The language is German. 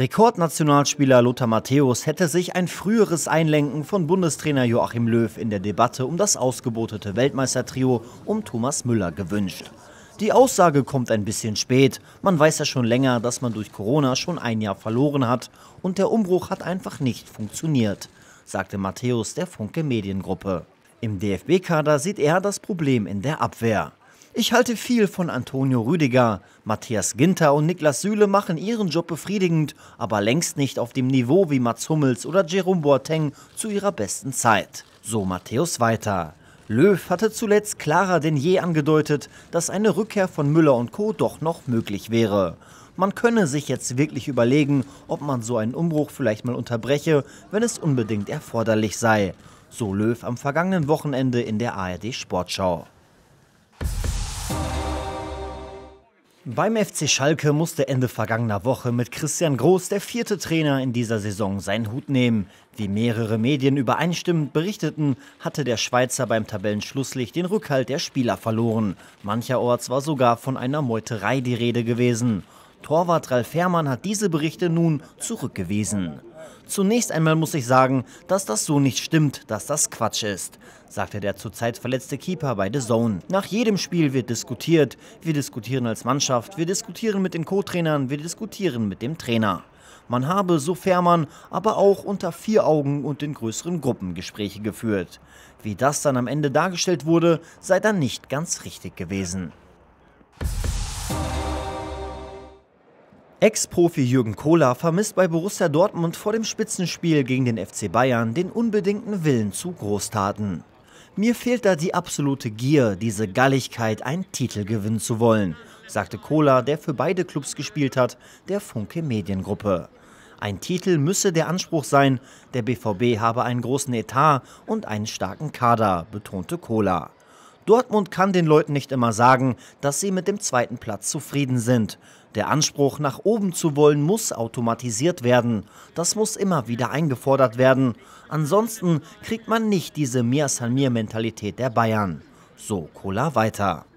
Rekordnationalspieler Lothar Matthäus hätte sich ein früheres Einlenken von Bundestrainer Joachim Löw in der Debatte um das ausgebotete Weltmeistertrio um Thomas Müller gewünscht. Die Aussage kommt ein bisschen spät. Man weiß ja schon länger, dass man durch Corona schon ein Jahr verloren hat und der Umbruch hat einfach nicht funktioniert, sagte Matthäus der Funke Mediengruppe. Im DFB-Kader sieht er das Problem in der Abwehr. Ich halte viel von Antonio Rüdiger. Matthias Ginter und Niklas Süle machen ihren Job befriedigend, aber längst nicht auf dem Niveau wie Mats Hummels oder Jerome Boateng zu ihrer besten Zeit. So Matthäus weiter. Löw hatte zuletzt klarer denn je angedeutet, dass eine Rückkehr von Müller und Co. doch noch möglich wäre. Man könne sich jetzt wirklich überlegen, ob man so einen Umbruch vielleicht mal unterbreche, wenn es unbedingt erforderlich sei. So Löw am vergangenen Wochenende in der ARD Sportschau. Beim FC Schalke musste Ende vergangener Woche mit Christian Groß, der vierte Trainer in dieser Saison, seinen Hut nehmen. Wie mehrere Medien übereinstimmend berichteten, hatte der Schweizer beim Tabellenschlusslicht den Rückhalt der Spieler verloren. Mancherorts war sogar von einer Meuterei die Rede gewesen. Torwart Ralf Herrmann hat diese Berichte nun zurückgewiesen. Zunächst einmal muss ich sagen, dass das so nicht stimmt, dass das Quatsch ist, sagte der zurzeit verletzte Keeper bei The Zone. Nach jedem Spiel wird diskutiert. Wir diskutieren als Mannschaft, wir diskutieren mit den Co-Trainern, wir diskutieren mit dem Trainer. Man habe, sofern man, aber auch unter vier Augen und in größeren Gruppen Gespräche geführt. Wie das dann am Ende dargestellt wurde, sei dann nicht ganz richtig gewesen. Ex-Profi Jürgen Kohler vermisst bei Borussia Dortmund vor dem Spitzenspiel gegen den FC Bayern den unbedingten Willen zu Großtaten. Mir fehlt da die absolute Gier, diese Galligkeit, einen Titel gewinnen zu wollen, sagte Kohler, der für beide Clubs gespielt hat, der Funke Mediengruppe. Ein Titel müsse der Anspruch sein, der BVB habe einen großen Etat und einen starken Kader, betonte Kohler. Dortmund kann den Leuten nicht immer sagen, dass sie mit dem zweiten Platz zufrieden sind. Der Anspruch, nach oben zu wollen, muss automatisiert werden. Das muss immer wieder eingefordert werden. Ansonsten kriegt man nicht diese Mir-San-Mir-Mentalität der Bayern. So Kola weiter.